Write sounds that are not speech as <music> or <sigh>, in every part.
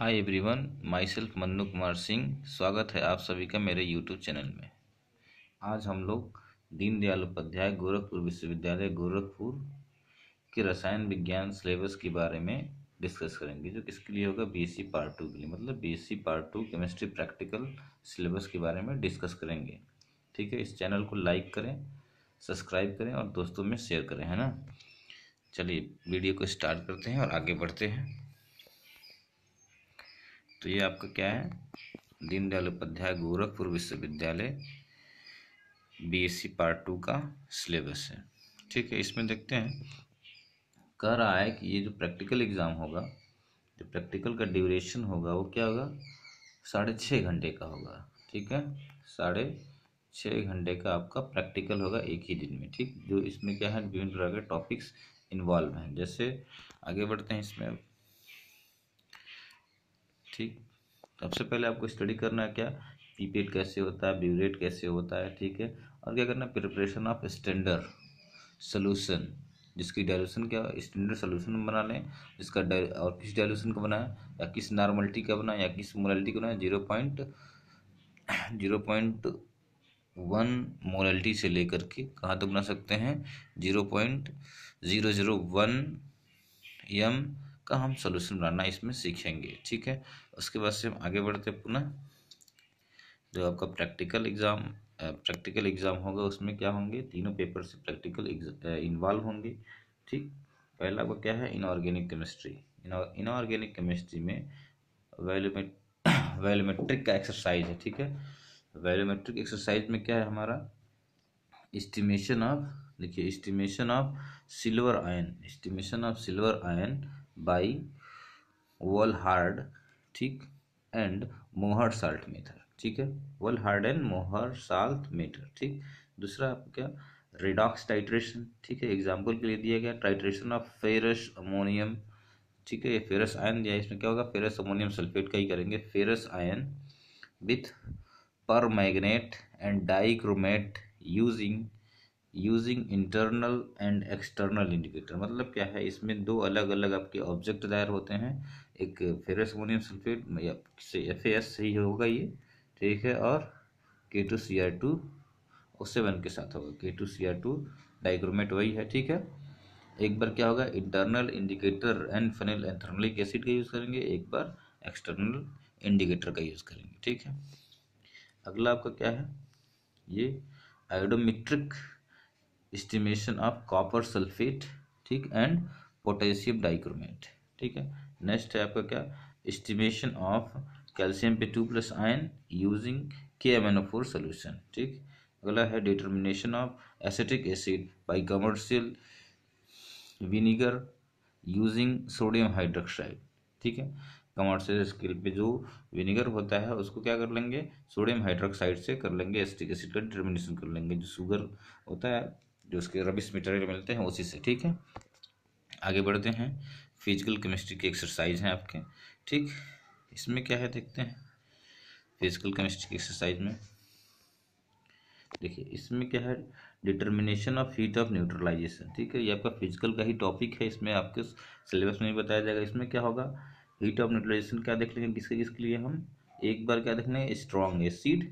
hi everyone my self Mannu Kumar Singh स्वागत है आप सभी का मेरे यूट्यूब चैनल में आज हम लोग दीनदयाल उपाध्याय गोरखपुर विश्वविद्यालय गोरखपुर के रसायन विज्ञान सिलेबस के बारे में डिस्कस करेंगे जो किसके लिए होगा बीएससी पार्ट टू के लिए मतलब BSc part two chemistry practical syllabus के बारे में डिस्कस करेंगे ठीक है इस चैनल को लाइक करें सब्सक्राइब करें और दोस्तों में शेयर करें है ना चलिए वीडियो को स्टार्ट करते हैं और आगे बढ़ते हैं तो ये आपका क्या है दीनदयाल उपाध्याय गोरखपुर विश्वविद्यालय बीएससी पार्ट टू का सिलेबस है ठीक है इसमें देखते हैं कह रहा है कि ये जो प्रैक्टिकल एग्ज़ाम होगा जो प्रैक्टिकल का ड्यूरेशन होगा वो क्या होगा साढ़े छः घंटे का होगा ठीक है साढ़े छः घंटे का आपका प्रैक्टिकल होगा एक ही दिन में ठीक जो इसमें क्या है विभिन्न प्रकार के टॉपिक्स इन्वॉल्व हैं जैसे आगे बढ़ते हैं इसमें ठीक सबसे तो पहले आपको स्टडी करना है क्या पीपीएड कैसे होता है ब्यूरेट कैसे होता है ठीक है और क्या करना है प्रिपरेशन ऑफ स्टैंडर्ड सोल्यूशन जिसकी डायलूशन क्या स्टैंडर्ड सोल्यूशन बना लें जिसका और किस डायलूशन का बनाए या किस नॉर्मलिटी का बनाए या किस मोरलिटी का बनाए zero point zero point one molarity से लेकर के कहाँ तक तो बना सकते हैं zero point zero zero one M का हम सोल्यूशन बनाना इसमें सीखेंगे ठीक है उसके बाद से हम आगे बढ़ते पुनः जो आपका प्रैक्टिकल एग्ज़ाम प्रैक्टिकल एग्ज़ाम होगा उसमें क्या होंगे तीनों पेपर से प्रैक्टिकल इन्वॉल्व होंगे ठीक पहला वो क्या है इनऑर्गेनिक केमिस्ट्री इनऑर्गेनिक केमिस्ट्री में वैल्यूमेट वैल्यूमेट्रिक <coughs> का एक्सरसाइज है ठीक है वैल्यूमेट्रिक एक्सरसाइज में क्या है हमारा इस्टीमेशन ऑफ देखिए estimation of silver ion estimation of silver ion by Volhard ठीक एंड मोहर साल्ट मीटर ठीक है Volhard and Mohr salt meter ठीक दूसरा आपका रिडॉक्स टाइट्रेशन ठीक है एग्जाम्पल के लिए दिया गया टाइट्रेशन ऑफ फेरस अमोनियम ठीक है ये फेरस आयन दिया इसमें क्या होगा फेरस अमोनियम सल्फेट का ही करेंगे ferrous ion with permanganate and dichromate using using internal and external indicator मतलब क्या है इसमें दो अलग अलग आपके ऑब्जेक्ट दायर होते हैं एक ferrous ammonium sulphate F S सही होगा ये ठीक है और K two C R two O seven के साथ होगा K two C R two dichromate वही है ठीक है एक बार क्या होगा internal indicator and phenyl anthranilic acid का यूज़ करेंगे एक बार एक्सटर्नल इंडिकेटर का यूज़ करेंगे ठीक है अगला आपका क्या है ये iodometric estimation of copper sulphate ठीक एंड पोटेशियम डाइक्रोमेट ठीक है नेक्स्ट है आपका क्या इस्टीमेशन ऑफ कैल्शियम पे two plus ion using K M N O four solution ठीक अगला है determination of acetic acid by commercial vinegar using sodium hydroxide ठीक है कमर्शियल स्केल पे जो विनीगर होता है उसको क्या कर लेंगे सोडियम हाइड्रोक्साइड से कर लेंगे एसिटिक एसिड का डिटर्मिनेशन कर लेंगे जो शुगर होता है जो उसके रबिश मटेरियल मिलते हैं उसी से ठीक है आगे बढ़ते हैं फिजिकल केमिस्ट्री की एक्सरसाइज हैं आपके ठीक इसमें क्या है देखते हैं फिजिकल केमिस्ट्री की एक्सरसाइज में देखिए इसमें क्या है determination of heat of neutralisation ठीक है ये आपका फिजिकल का ही टॉपिक है इसमें आपके सिलेबस में भी बताया जाएगा इसमें क्या होगा हीट ऑफ न्यूट्रलाइजेशन क्या देख लेंगे किसके किसके लिए हम एक बार क्या देख लेंगे स्ट्रॉन्ग एसिड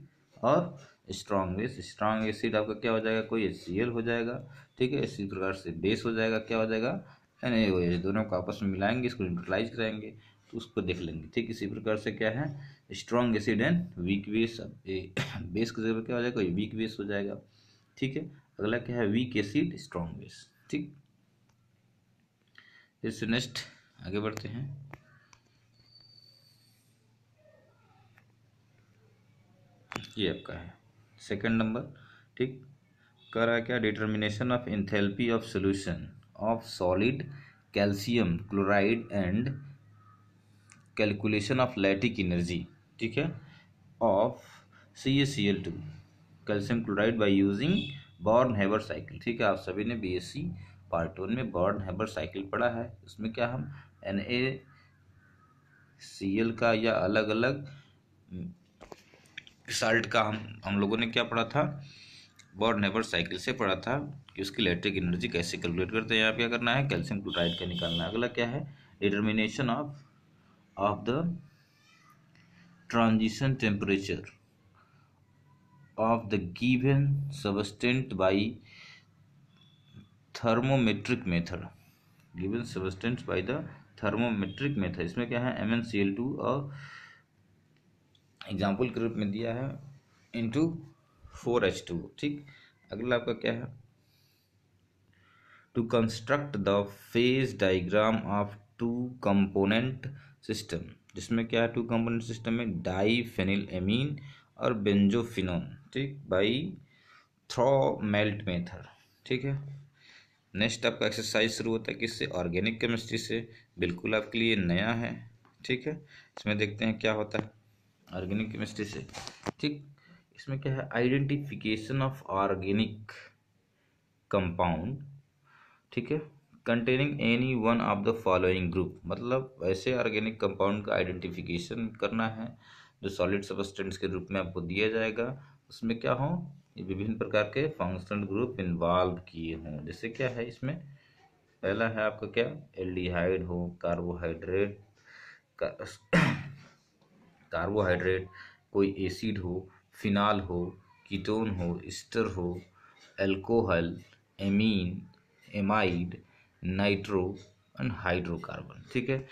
और स्ट्रॉन्ग बेस स्ट्रॉन्ग एसिड आपका क्या हो जाएगा कोई एच हो जाएगा ठीक है इसी प्रकार से बेस हो जाएगा क्या हो जाएगा एन दोनों को आपस में मिलाएंगे इसको न्यूट्रलाइज कराएंगे तो उसको देख लेंगे ठीक इसी प्रकार से क्या है strong acid and weak base base के जगह क्या हो जाएगा वीक बेस हो जाएगा ठीक है अगला क्या है वीक एसिड स्ट्रॉन्ग बेस ठीक इससे नेक्स्ट आगे बढ़ते हैं ये आपका है सेकंड नंबर ठीक कर रहा है क्या determination of enthalpy of solution of solid calcium chloride and calculation of lattice energy ठीक है of C A C L two calcium chloride by using Born Haber cycle ठीक है आप सभी ने B S C part one में Born Haber cycle पढ़ा है उसमें क्या हम एन ए सी एल का या अलग अलग साल्ट का हम हम लोगों ने क्या पढ़ा था बॉर्ड नेबर साइकिल से पढ़ा था कि उसकी इलेक्ट्रिक एनर्जी कैसे कैलकुलेट करते हैं यहाँ क्या करना है कैल्शियम क्लोराइड का निकालना है अगला क्या है determination of of the transition temperature of the given substance by thermometric method given substance by the thermometric method इसमें क्या है M N C L two और एग्जाम्पल के रूप में दिया है इंटू फोर एच टू ठीक अगला आपका क्या है to construct the phase diagram of two component system जिसमें क्या है टू कंपोनेंट सिस्टम में डाई फेनिल एमीन और बेंजोफिनोन ठीक बाई थ्रो मेल्ट मेथड ठीक है नेक्स्ट आपका एक्सरसाइज शुरू होता है किससे ऑर्गेनिक केमिस्ट्री से बिल्कुल आपके लिए नया है ठीक है इसमें देखते हैं क्या होता है ऑर्गेनिक केमिस्ट्री से ठीक इसमें क्या है आइडेंटिफिकेशन ऑफ ऑर्गेनिक कंपाउंड ठीक है containing any one of the following group मतलब ऐसे ऑर्गेनिक कंपाउंड का आइडेंटिफिकेशन करना है जो सॉलिड सबस्टेंस के रूप में आपको दिया जाएगा उसमें क्या हो विभिन्न प्रकार के फंक्शनल ग्रुप इन्वॉल्व किए हों जैसे क्या है इसमें पहला है आपका क्या एल्डिहाइड हो कार्बोहाइड्रेट का कार्बोहाइड्रेट कोई एसिड हो फिनाल हो कीटोन हो स्टर हो alcohol amine amide nitro and hydrocarbon ठीक है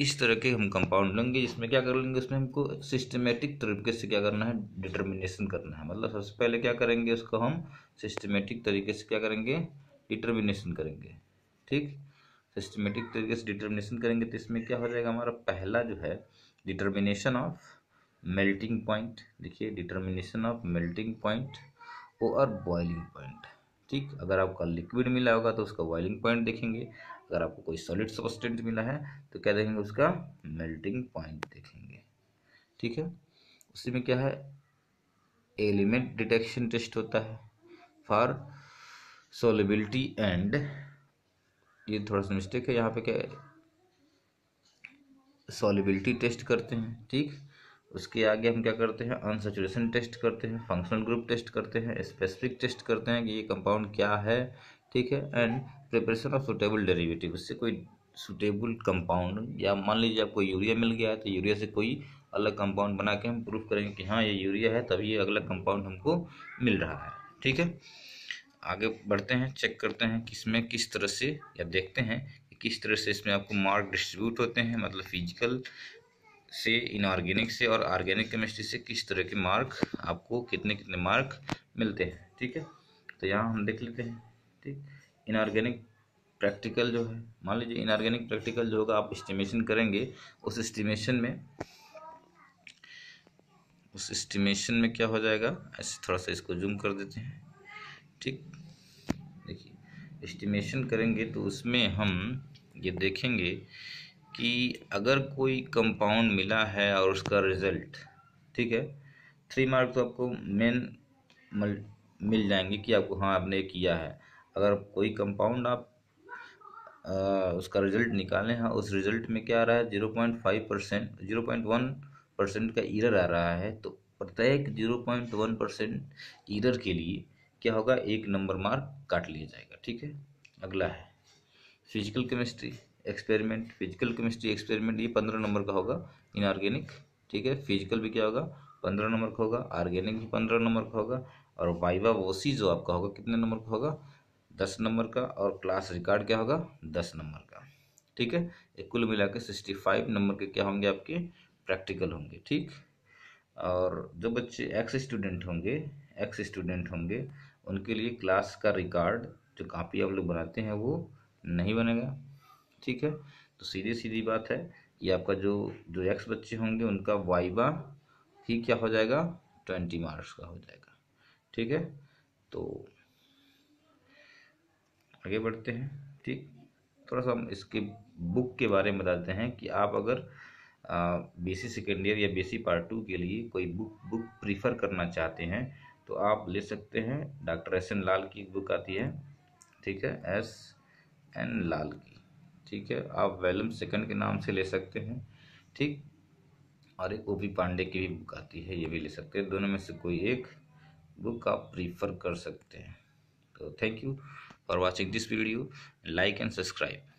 इस तरह के हम कंपाउंड लेंगे जिसमें क्या कर लेंगे उसमें हमको सिस्टमेटिक तरीके से क्या करना है डिटर्मिनेशन करना है मतलब सबसे पहले क्या करेंगे उसको हम सिस्टमेटिक तरीके से क्या करेंगे डिटर्मिनेशन करेंगे ठीक सिस्टमेटिक तरीके से डिटर्मिनेशन करेंगे तो इसमें क्या हो जाएगा हमारा पहला जो है डिटर्मिनेशन ऑफ मेल्टिंग पॉइंट देखिए डिटर्मिनेशन ऑफ मेल्टिंग पॉइंट और बॉइलिंग पॉइंट ठीक अगर आपका लिक्विड मिला होगा तो उसका बॉइलिंग पॉइंट देखेंगे अगर आपको कोई सॉलिड सब्सटेंस मिला है तो क्या देखेंगे उसका मेल्टिंग पॉइंट देखेंगे ठीक है उसी में क्या है एलिमेंट डिटेक्शन टेस्ट होता है फॉर सोलिबिलिटी एंड ये थोड़ा सा मिस्टेक है यहाँ पे क्या सॉलिबिलिटी टेस्ट करते हैं ठीक उसके आगे हम क्या करते हैं अनसेचुरेशन टेस्ट करते हैं फंक्शनल ग्रुप टेस्ट करते हैं स्पेसिफिक टेस्ट करते हैं कि ये कंपाउंड क्या है ठीक है and preparation of suitable derivative उससे कोई सुटेबल कंपाउंड या मान लीजिए आपको यूरिया मिल गया है तो यूरिया से कोई अलग कंपाउंड बना के हम प्रूफ करेंगे कि हाँ ये यूरिया है तभी ये अगला कंपाउंड हमको मिल रहा है ठीक है आगे बढ़ते हैं चेक करते हैं किसमें किस तरह से या देखते हैं किस तरह से इसमें आपको मार्क डिस्ट्रीब्यूट होते हैं मतलब फिजिकल से इनऑर्गेनिक से और ऑर्गेनिक केमिस्ट्री से किस तरह के मार्क आपको कितने कितने मार्क मिलते हैं ठीक है तो यहाँ हम देख लेते हैं ठीक इनऑर्गेनिक प्रैक्टिकल जो है मान लीजिए इनऑर्गेनिक प्रैक्टिकल जो होगा आप इस्टीमेशन करेंगे उस एस्टिमेशन में उस इस्टीमेशन में क्या हो जाएगा ऐसे थोड़ा सा इसको जूम कर देते हैं ठीक देखिए इस्टीमेशन करेंगे तो उसमें हम ये देखेंगे कि अगर कोई कंपाउंड मिला है और उसका रिजल्ट ठीक है थ्री मार्क तो आपको मेन मिल जाएंगे कि आपको हाँ आपने किया है अगर कोई कंपाउंड आप आ, उसका रिजल्ट निकालें हाँ उस रिजल्ट में क्या आ रहा है zero point five percent zero point one percent का ईरर आ रहा है तो प्रत्येक zero point one percent error के लिए क्या होगा एक नंबर मार्क काट लिया जाएगा ठीक है अगला है physical chemistry experiment physical chemistry experiment ये पंद्रह नंबर का होगा इनऑर्गेनिक ठीक है फिजिकल भी क्या होगा पंद्रह नंबर का होगा ऑर्गेनिक भी पंद्रह नंबर का होगा और वाइवा वोसी जो आपका होगा कितने नंबर का होगा दस नंबर का और क्लास रिकॉर्ड क्या होगा दस नंबर का ठीक है एक कुल मिला के सिक्सटी फाइव नंबर के क्या होंगे आपके प्रैक्टिकल होंगे ठीक और जो बच्चे एक्स स्टूडेंट होंगे एक्स स्टूडेंट होंगे उनके लिए क्लास का रिकॉर्ड जो कापी आप लोग बनाते हैं वो नहीं बनेगा ठीक है तो सीधी सीधी बात है कि आपका जो जो एक्स बच्चे होंगे उनका वाइबा ही क्या हो जाएगा ट्वेंटी मार्क्स का हो जाएगा ठीक है तो आगे बढ़ते हैं ठीक थोड़ा सा हम इसके बुक के बारे में बताते हैं कि आप अगर बीसी सेकेंड ईयर या बीसी पार्ट टू के लिए कोई बुक बुक प्रीफर करना चाहते हैं तो आप ले सकते हैं डॉक्टर एस एन लाल की बुक आती है ठीक है एस एन लाल की ठीक है आप वेलम सेकंड के नाम से ले सकते हैं ठीक और एक ओ पी पांडे की भी बुक आती है ये भी ले सकते हैं दोनों में से कोई एक बुक आप प्रीफर कर सकते हैं तो thank you for watching this video like and subscribe